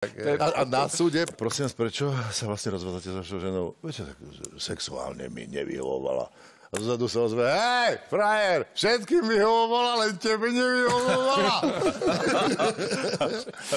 A, a eh, na súde, prosím vás, prečo sa vlastne rozvádzate s vašou ženou? Viete, tak sexuálne mi nevyhovovala. A zozadu sa ozve, hej, frajer, všetkým vyhovovala, len tebe nevyhovovala.